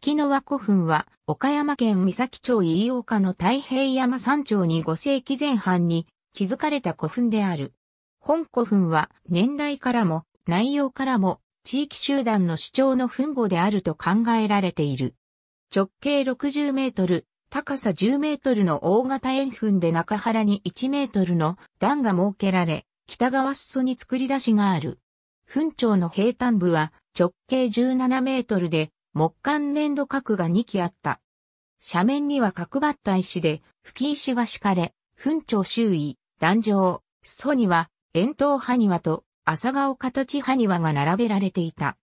月の和古墳は、岡山県三崎町飯岡の太平山山頂に5世紀前半に築かれた古墳である。本古墳は年代からも内容からも地域集団の主張の墳墓であると考えられている。直径60メートル、高さ10メートルの大型円墳で中原に1メートルの段が設けられ、北側裾に作り出しがある。墳長の平坦部は直径17メートルで木管粘土角が2基あった。斜面には角張った石で、吹石が敷かれ、墳長周囲、壇上、裾には、円筒埴輪と、朝顔形埴輪が並べられていた。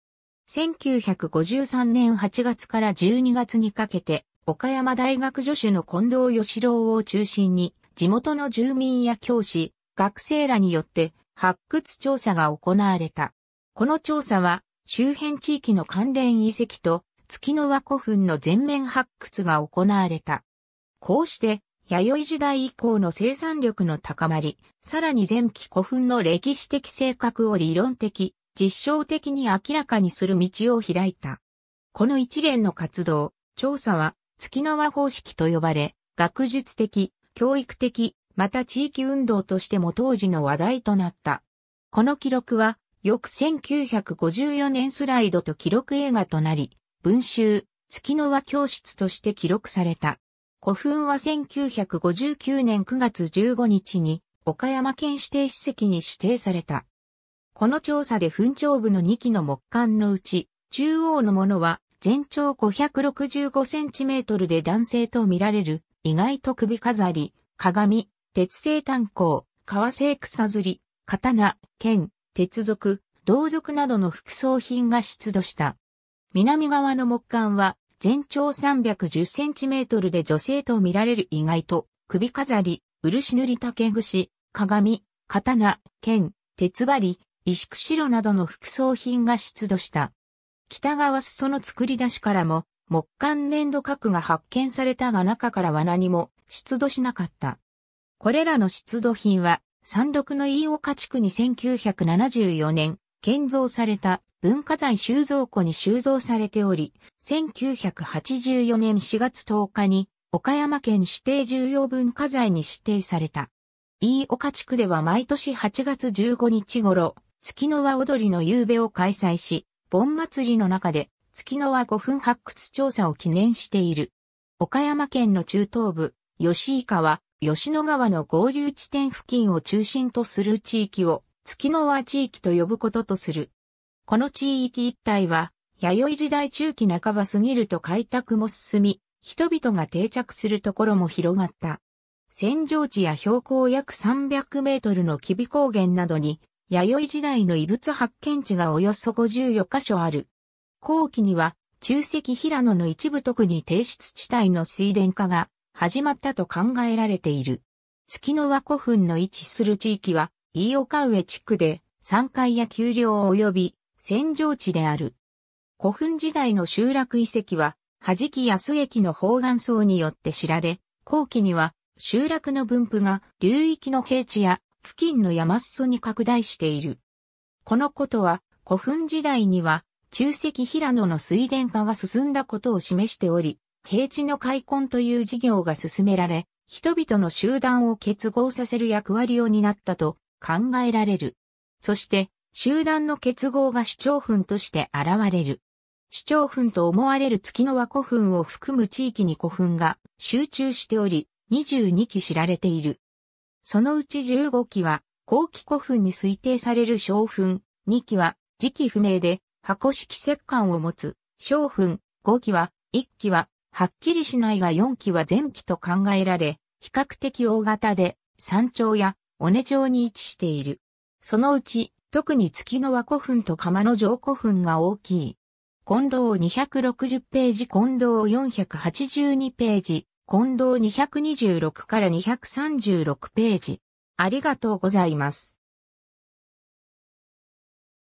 1953年8月から12月にかけて、岡山大学助手の近藤義郎を中心に、地元の住民や教師、学生らによって発掘調査が行われた。この調査は、周辺地域の関連遺跡と月の輪古墳の全面発掘が行われた。こうして、弥生時代以降の生産力の高まり、さらに前期古墳の歴史的性格を理論的、実証的に明らかにする道を開いた。この一連の活動、調査は月の輪方式と呼ばれ、学術的、教育的、また地域運動としても当時の話題となった。この記録は、翌1954年スライドと記録映画となり、文集、月の輪教室として記録された。古墳は1959年9月15日に岡山県指定史跡に指定された。この調査で墳長部の2基の木管のうち、中央のものは全長565センチメートルで男性と見られる意外と首飾り、鏡、鉄製炭鉱、革製草釣り、刀、剣、鉄属、銅属などの副葬品が出土した。南側の木管は全長3 1 0センチメートルで女性と見られる意外と首飾り、漆塗り竹串、鏡、刀、剣、鉄針、石釧路などの副葬品が出土した。北側裾の作り出しからも木管粘土核が発見されたが中からは何も出土しなかった。これらの出土品は山麓の飯岡地区に1974年建造された文化財収蔵庫に収蔵されており、1984年4月10日に岡山県指定重要文化財に指定された。飯岡地区では毎年8月15日頃、月の輪踊りの夕べを開催し、盆祭りの中で月の輪5分発掘調査を記念している。岡山県の中東部、吉井川、吉野川の合流地点付近を中心とする地域を月の輪地域と呼ぶこととする。この地域一帯は、弥生時代中期半ば過ぎると開拓も進み、人々が定着するところも広がった。戦場地や標高約300メートルの吉備高原などに、弥生時代の遺物発見地がおよそ54カ所ある。後期には、中石平野の一部特に低湿地帯の水田化が始まったと考えられている。月の和古墳の位置する地域は、飯岡上地区で山階や丘陵及び戦場地である。古墳時代の集落遺跡は、弾き安駅の方眼層によって知られ、後期には集落の分布が流域の平地や付近の山裾に拡大している。このことは古墳時代には中石平野の水田化が進んだことを示しており、平地の開墾という事業が進められ、人々の集団を結合させる役割を担ったと考えられる。そして、集団の結合が市長墳として現れる。市長墳と思われる月の和古墳を含む地域に古墳が集中しており、22基知られている。そのうち15基は、後期古墳に推定される小墳、2基は、時期不明で、箱式石棺を持つ、小墳、5基は、1基は、はっきりしないが4基は前期と考えられ、比較的大型で、山頂や尾根町に位置している。そのうち、特に月の和古墳と釜の城古墳が大きい。近藤260ページ、近藤482ページ、近藤226から236ページ。ありがとうございます。